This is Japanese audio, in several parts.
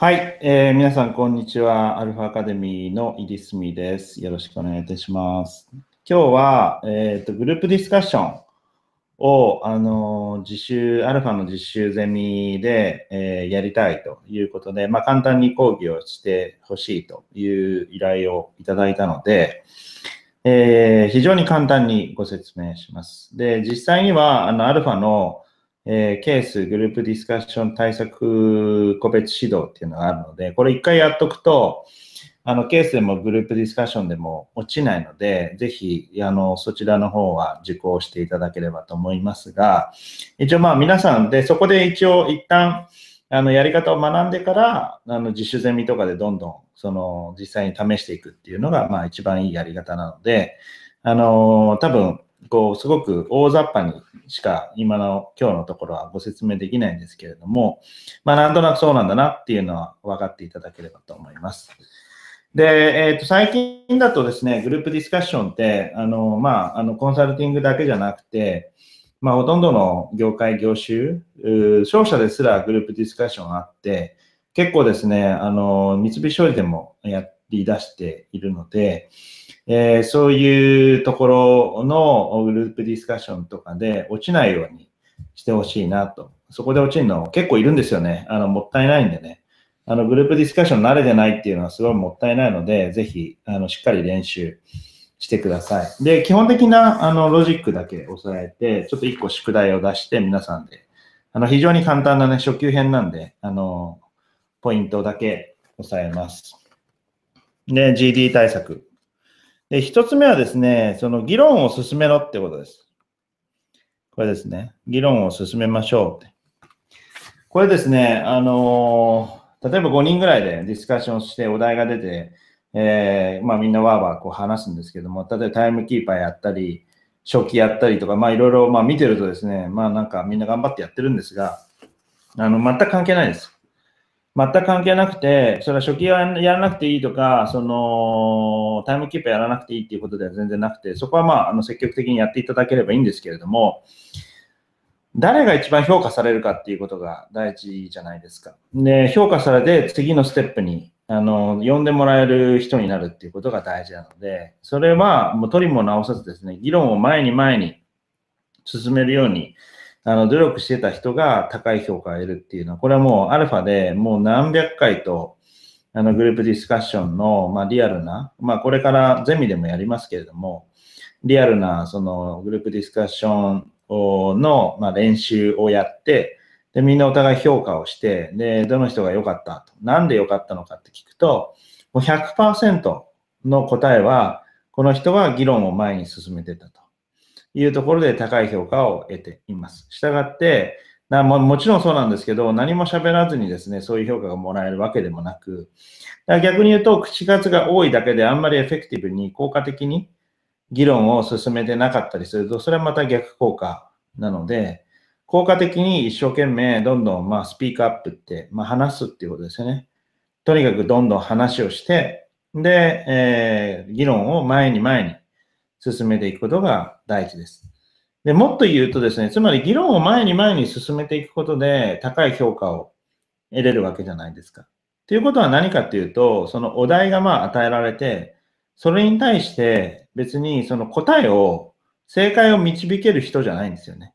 はい、えー、皆さん、こんにちは。アルファアカデミーの入住です。よろしくお願いいたします。今日は、えっ、ー、と、グループディスカッションを、あの、自習、アルファの実習ゼミで、えー、やりたいということで、まあ、簡単に講義をしてほしいという依頼をいただいたので、えー、非常に簡単にご説明します。で、実際には、あの、アルファの、えー、ケース、グループディスカッション対策個別指導っていうのがあるので、これ一回やっとくと、あの、ケースでもグループディスカッションでも落ちないので、ぜひ、あの、そちらの方は受講していただければと思いますが、一応まあ皆さんで、そこで一応一旦、あの、やり方を学んでから、あの、自主ゼミとかでどんどん、その、実際に試していくっていうのが、まあ一番いいやり方なので、あの、多分、こう、すごく大雑把にしか今の今日のところはご説明できないんですけれども、まあなんとなくそうなんだなっていうのは分かっていただければと思います。で、えっ、ー、と、最近だとですね、グループディスカッションって、あの、まあ、あの、コンサルティングだけじゃなくて、まあ、ほとんどの業界、業種、商社ですらグループディスカッションあって、結構ですね、あの、三菱商事でもやり出しているので、えー、そういうところのグループディスカッションとかで落ちないようにしてほしいなと。そこで落ちるの結構いるんですよね。あの、もったいないんでね。あの、グループディスカッション慣れてないっていうのはすごいもったいないので、ぜひ、あの、しっかり練習してください。で、基本的な、あの、ロジックだけ押さえて、ちょっと1個宿題を出して皆さんで、あの、非常に簡単なね、初級編なんで、あの、ポイントだけ押さえます。で、GD 対策。で、一つ目はですね、その議論を進めろってことです。これですね。議論を進めましょうって。これですね、あのー、例えば5人ぐらいでディスカッションしてお題が出て、えー、まあみんなわーわーこう話すんですけども、例えばタイムキーパーやったり、初期やったりとか、まあいろいろまあ見てるとですね、まあなんかみんな頑張ってやってるんですが、あの、全く関係ないです。全く関係なくて、それは初期はやらなくていいとか、その、タイムキーパーやらなくていいっていうことでは全然なくて、そこはまあ、あの、積極的にやっていただければいいんですけれども、誰が一番評価されるかっていうことが第一じゃないですか。で、評価されて次のステップに、あの、呼んでもらえる人になるっていうことが大事なので、それはもう取りも直さずですね、議論を前に前に進めるように、あの、努力してた人が高い評価を得るっていうのは、これはもうアルファでもう何百回と、あの、グループディスカッションの、まあ、リアルな、まあ、これからゼミでもやりますけれども、リアルな、その、グループディスカッションの、まあ、練習をやって、で、みんなお互い評価をして、で、どの人が良かったと、なんで良かったのかって聞くと、もう100%の答えは、この人は議論を前に進めてたと。いうところで高い評価を得ています。したがって、なももちろんそうなんですけど、何も喋らずにですね、そういう評価がもらえるわけでもなく、だから逆に言うと、口数が多いだけであんまりエフェクティブに効果的に議論を進めてなかったりすると、それはまた逆効果なので、効果的に一生懸命どんどんまあスピークアップって、まあ、話すっていうことですよね。とにかくどんどん話をして、で、えー、議論を前に前に進めていくことが大事です。で、もっと言うとですね、つまり議論を前に前に進めていくことで高い評価を得れるわけじゃないですか。ということは何かっていうと、そのお題がまあ与えられて、それに対して別にその答えを、正解を導ける人じゃないんですよね。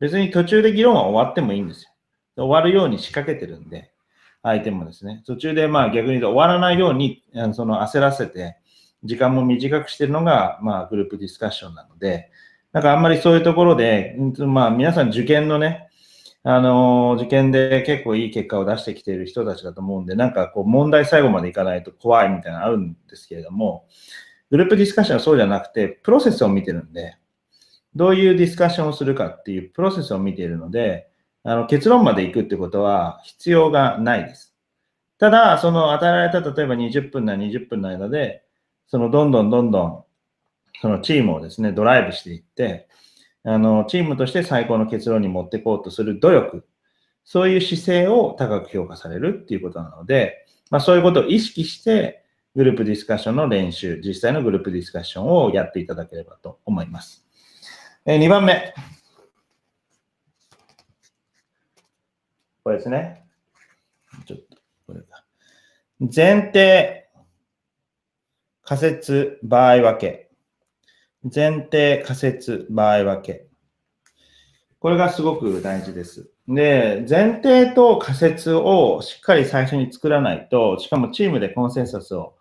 別に途中で議論は終わってもいいんですよ。終わるように仕掛けてるんで、相手もですね、途中でまあ逆に言うと終わらないように、その焦らせて、時間も短くしてるのが、まあ、グループディスカッションなので、なんかあんまりそういうところで、まあ、皆さん受験のね、あの、受験で結構いい結果を出してきている人たちだと思うんで、なんかこう問題最後までいかないと怖いみたいなのあるんですけれども、グループディスカッションはそうじゃなくて、プロセスを見てるんで、どういうディスカッションをするかっていうプロセスを見ているので、あの結論まで行くってことは必要がないです。ただ、その与えられた例えば20分な20分の間で、そのどんどんどんどん、そのチームをですね、ドライブしていって、あの、チームとして最高の結論に持っていこうとする努力、そういう姿勢を高く評価されるっていうことなので、まあそういうことを意識して、グループディスカッションの練習、実際のグループディスカッションをやっていただければと思います。え2番目。これですね。ちょっと、これが。前提仮説場合分け。前提、仮説、場合分け。これがすごく大事です。で、前提と仮説をしっかり最初に作らないと、しかもチームでコンセンサスを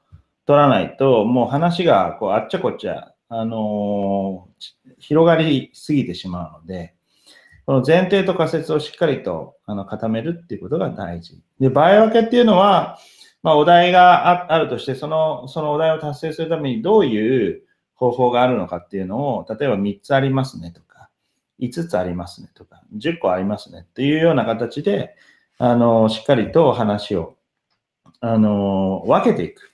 取らないと、もう話がこうあっちゃこっちゃ、あのー、広がりすぎてしまうので、この前提と仮説をしっかりとあの固めるっていうことが大事。で、場合分けっていうのは、まあ、お題があるとして、その、そのお題を達成するためにどういう方法があるのかっていうのを、例えば3つありますねとか、5つありますねとか、10個ありますねっていうような形で、あの、しっかりと話を、あの、分けていく。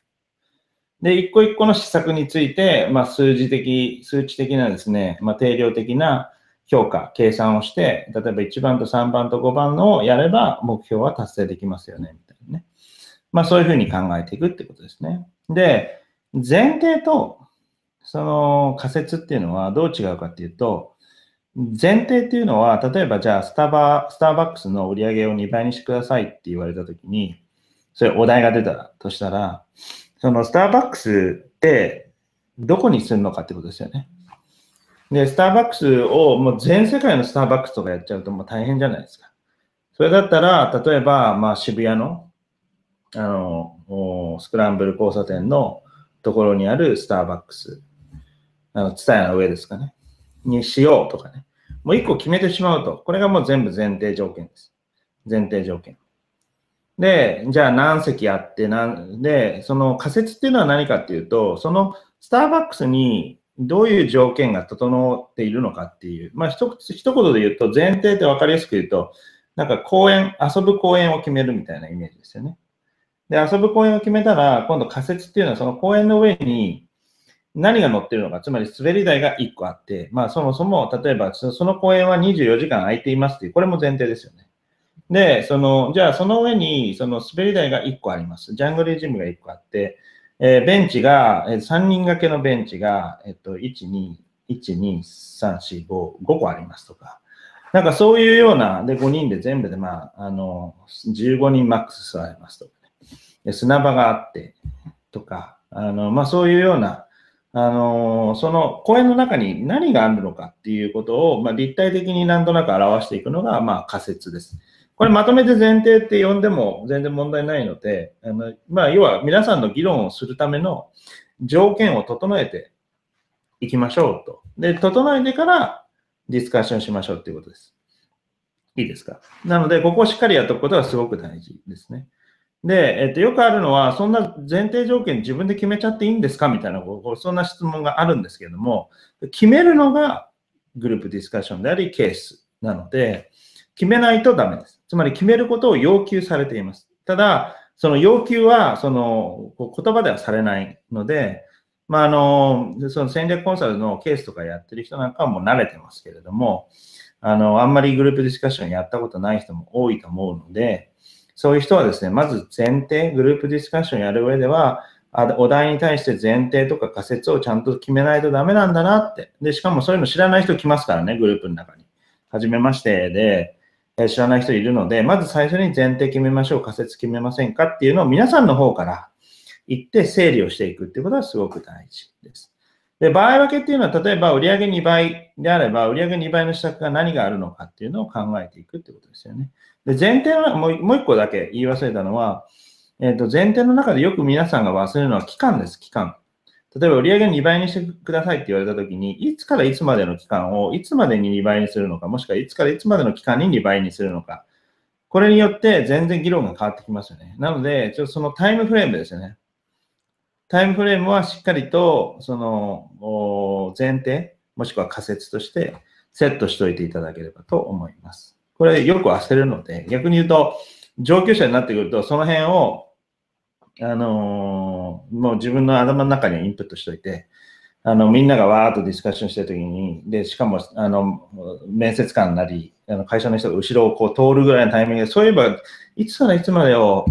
で、一個一個の施策について、まあ、数字的、数値的なですね、まあ、定量的な評価、計算をして、例えば1番と3番と5番のをやれば目標は達成できますよね、みたいな。まあそういうふうに考えていくってことですね。で、前提とその仮説っていうのはどう違うかっていうと、前提っていうのは、例えばじゃあスタバ、スターバックスの売り上げを2倍にしてくださいって言われたときに、それお題が出たとしたら、そのスターバックスってどこにするのかってことですよね。で、スターバックスをもう全世界のスターバックスとかやっちゃうともう大変じゃないですか。それだったら、例えば、まあ渋谷のあの、スクランブル交差点のところにあるスターバックス、あの、ツタヤの上ですかね、にしようとかね。もう一個決めてしまうと、これがもう全部前提条件です。前提条件。で、じゃあ何席あって、なんで、その仮説っていうのは何かっていうと、そのスターバックスにどういう条件が整っているのかっていう、まあ一一言で言うと、前提って分かりやすく言うと、なんか公園、遊ぶ公園を決めるみたいなイメージですよね。で、遊ぶ公園を決めたら、今度仮設っていうのはその公園の上に何が乗ってるのか、つまり滑り台が1個あって、まあそもそも、例えばその公園は24時間空いていますっていう、これも前提ですよね。で、その、じゃあその上にその滑り台が1個あります。ジャングルジムが1個あって、えー、ベンチが、えー、3人掛けのベンチが、えっ、と、1、2、1、2、3、4、5、5個ありますとか。なんかそういうような、で、5人で全部で、まあ、あの、15人マックス座れますとか。砂場があってとか、あのまあ、そういうような、あのその公園の中に何があるのかっていうことを、まあ、立体的になんとなく表していくのが、まあ、仮説です。これまとめて前提って呼んでも全然問題ないので、あのまあ、要は皆さんの議論をするための条件を整えていきましょうと。で、整えてからディスカッションしましょうっていうことです。いいですかなので、ここをしっかりやっておくことがすごく大事ですね。で、えっと、よくあるのは、そんな前提条件自分で決めちゃっていいんですかみたいな、そんな質問があるんですけれども、決めるのがグループディスカッションであり、ケースなので、決めないとダメです。つまり決めることを要求されています。ただ、その要求は、その言葉ではされないので、まあ、あの、その戦略コンサルのケースとかやってる人なんかはもう慣れてますけれども、あの、あんまりグループディスカッションやったことない人も多いと思うので、そういう人はですね、まず前提、グループディスカッションやる上では、お題に対して前提とか仮説をちゃんと決めないとダメなんだなって。で、しかもそういうの知らない人来ますからね、グループの中に。はじめましてで、え知らない人いるので、まず最初に前提決めましょう、仮説決めませんかっていうのを皆さんの方から言って整理をしていくっていうことはすごく大事です。で、場合分けっていうのは、例えば売上2倍であれば、売上2倍の施策が何があるのかっていうのを考えていくってことですよね。で、前提の、もう一個だけ言い忘れたのは、えっ、ー、と、前提の中でよく皆さんが忘れるのは期間です、期間。例えば、売上の2倍にしてくださいって言われたときに、いつからいつまでの期間を、いつまでに2倍にするのか、もしくはいつからいつまでの期間に2倍にするのか。これによって全然議論が変わってきますよね。なので、ちょっとそのタイムフレームですよね。タイムフレームはしっかりと、その、前提、もしくは仮説としてセットしておいていただければと思います。これよく焦るので、逆に言うと、上級者になってくると、その辺を、あのー、もう自分の頭の中にインプットしといて、あの、みんながわーっとディスカッションしてるときに、で、しかも、あの、面接官なり、あの会社の人が後ろをこう通るぐらいのタイミングで、そういえば、いつからいつまでを、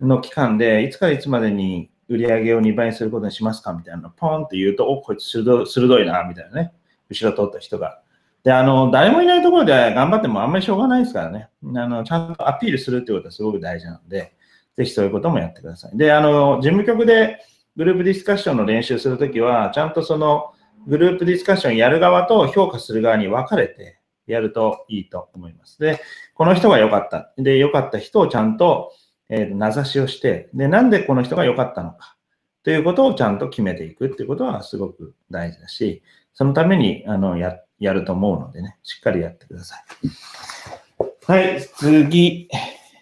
の期間で、いつからいつまでに売り上げを2倍にすることにしますかみたいなのポンって言うと、お、こいつ鋭鋭いな、みたいなね。後ろ通った人がで、あの、誰もいないところで頑張ってもあんまりしょうがないですからね。あの、ちゃんとアピールするってことはすごく大事なので、ぜひそういうこともやってください。で、あの、事務局でグループディスカッションの練習するときは、ちゃんとその、グループディスカッションやる側と評価する側に分かれてやるといいと思います。で、この人が良かった。で、良かった人をちゃんと、えー、名指しをして、で、なんでこの人が良かったのか。ということをちゃんと決めていくっていうことはすごく大事だし、そのために、あの、やって、やると思うのでね、しっかりやってください。はい、次、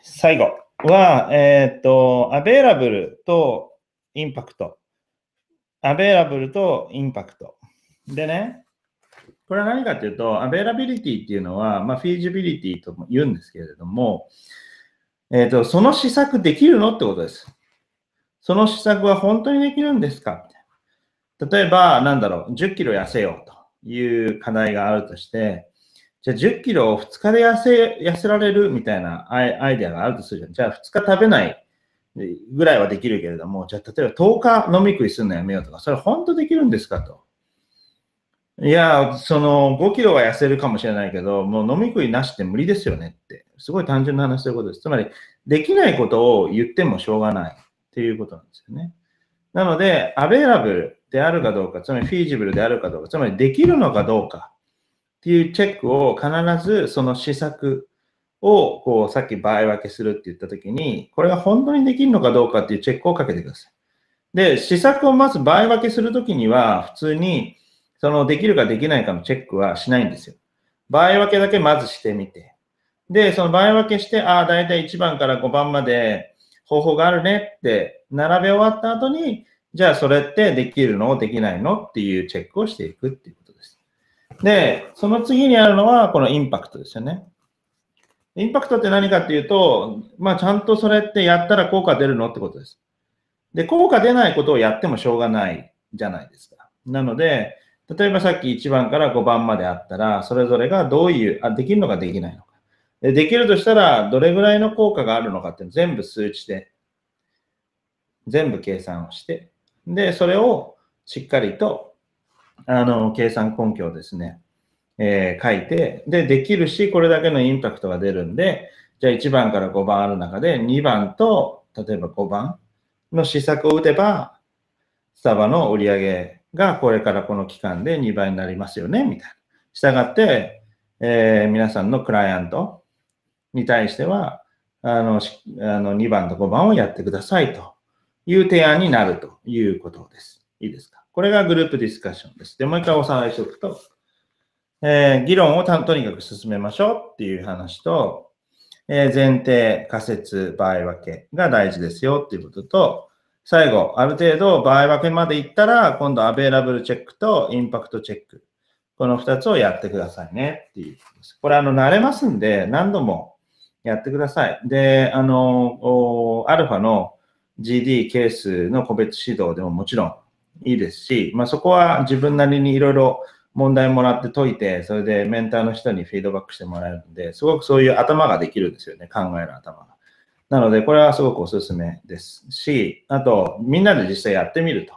最後は、えっ、ー、と、アベイラブルとインパクト。アベイラブルとインパクト。でね、これは何かというと、アベイラビリティっていうのは、まあ、フィージビリティとも言うんですけれども、えっ、ー、と、その施策できるのってことです。その施策は本当にできるんですか例えば、なんだろう、10キロ痩せようと。いう課題があるとして、じゃあ10キロを2日で痩せ、痩せられるみたいなアイアイデアがあるとするじゃん。じゃあ2日食べないぐらいはできるけれども、じゃあ例えば10日飲み食いするのやめようとか、それ本当できるんですかと。いや、その5キロは痩せるかもしれないけど、もう飲み食いなしって無理ですよねって。すごい単純な話ということです。つまり、できないことを言ってもしょうがないっていうことなんですよね。なので、アベラブルであるかどうか、つまりフィージブルであるかどうか、つまりできるのかどうかっていうチェックを必ずその施策をこうさっき倍分けするって言ったときに、これが本当にできるのかどうかっていうチェックをかけてください。で、施策をまず倍分けするときには、普通にそのできるかできないかのチェックはしないんですよ。倍分けだけまずしてみて。で、その倍分けして、ああ、だいたい1番から5番まで方法があるねって並べ終わった後に、じゃあそれってできるのできないのっていうチェックをしていくっていうことです。で、その次にあるのはこのインパクトですよね。インパクトって何かっていうと、まあちゃんとそれってやったら効果出るのってことです。で、効果出ないことをやってもしょうがないじゃないですか。なので、例えばさっき1番から5番まであったら、それぞれがどういう、あできるのかできないのか。でできるとしたら、どれぐらいの効果があるのかって全部数値で、全部計算をして、で、それをしっかりと、あの、計算根拠をですね、えー、書いて、で、できるし、これだけのインパクトが出るんで、じゃあ1番から5番ある中で、2番と、例えば5番の施策を打てば、スタバの売り上げがこれからこの期間で2倍になりますよね、みたいな。したがって、えー、皆さんのクライアントに対しては、あの、あの2番と5番をやってくださいという提案になるということです。いいですかこれがグループディスカッションです。で、もう一回おさらいしておくと、えー、議論をとにかく進めましょうっていう話と、えー、前提、仮説、場合分けが大事ですよっていうことと、最後、ある程度場合分けまでいったら、今度アベイラブルチェックとインパクトチェック。この2つをやってくださいねっていうことです。これ、あの、慣れますんで、何度もやってください。で、あの、アルファの GD ケースの個別指導でももちろんいいですし、まあ、そこは自分なりにいろいろ問題もらって解いて、それでメンターの人にフィードバックしてもらえるんで、すごくそういう頭ができるんですよね、考える頭が。なので、これはすごくおすすめですし、あと、みんなで実際やってみると。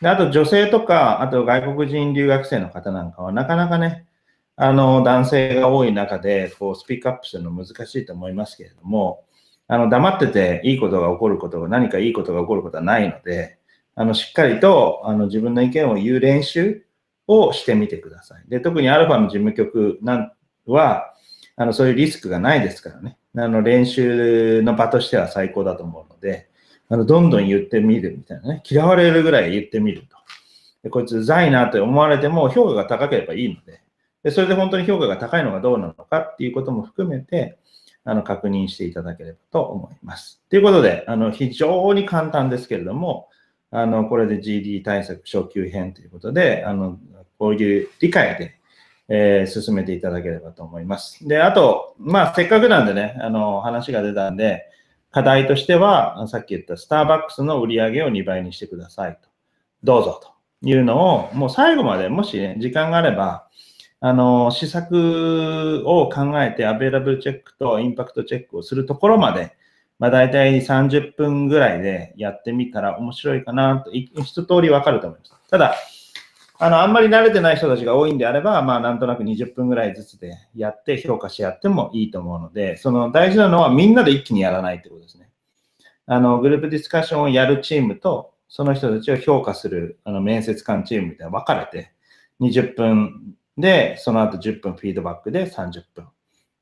で、あと女性とか、あと外国人留学生の方なんかは、なかなかね、あの、男性が多い中で、こう、スピークアップするの難しいと思いますけれども、あの、黙ってていいことが起こることが、何かいいことが起こることはないので、あの、しっかりと、あの、自分の意見を言う練習をしてみてください。で、特にアルファの事務局なんは、あの、そういうリスクがないですからね。あの、練習の場としては最高だと思うので、あの、どんどん言ってみるみたいなね。嫌われるぐらい言ってみると。で、こいつうざいなと思われても、評価が高ければいいので、で、それで本当に評価が高いのがどうなのかっていうことも含めて、あの、確認していただければと思います。ということで、あの、非常に簡単ですけれども、あの、これで GD 対策初級編ということで、あの、こういう理解で、えー、進めていただければと思います。で、あと、まあ、せっかくなんでね、あの、話が出たんで、課題としては、さっき言ったスターバックスの売り上げを2倍にしてくださいと。どうぞというのを、もう最後まで、もしね、時間があれば、あの、施策を考えて、アベラブルチェックとインパクトチェックをするところまで、まあ、大体30分ぐらいでやってみたら面白いかなと、一通りわかると思います。ただ、あの、あんまり慣れてない人たちが多いんであれば、まあ、なんとなく20分ぐらいずつでやって評価しやってもいいと思うので、その大事なのはみんなで一気にやらないってことですね。あの、グループディスカッションをやるチームと、その人たちを評価する、あの、面接官チームで分かれて、20分で、その後10分フィードバックで30分。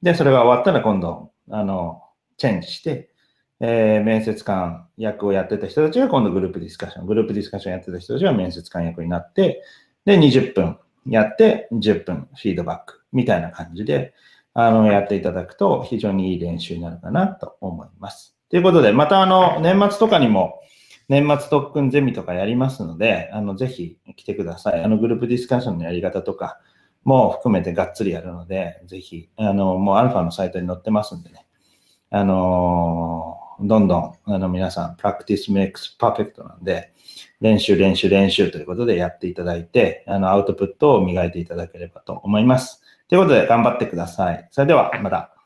で、それが終わったら今度、あの、チェンジして、えー、面接官役をやってた人たちが今度グループディスカッション、グループディスカッションやってた人たちが面接官役になって、で、20分やって、10分フィードバックみたいな感じで、あの、やっていただくと非常にいい練習になるかなと思います。ということで、またあの、年末とかにも、年末特訓ゼミとかやりますので、あの、ぜひ来てください。あの、グループディスカッションのやり方とか、も含めてがっつりやるので、ぜひ、あの、もうアルファのサイトに載ってますんでね、あのー、どんどん、あの、皆さん、プラクティスメイクスパーフェクトなんで、練習、練習、練習ということでやっていただいて、あの、アウトプットを磨いていただければと思います。ということで、頑張ってください。それでは、また。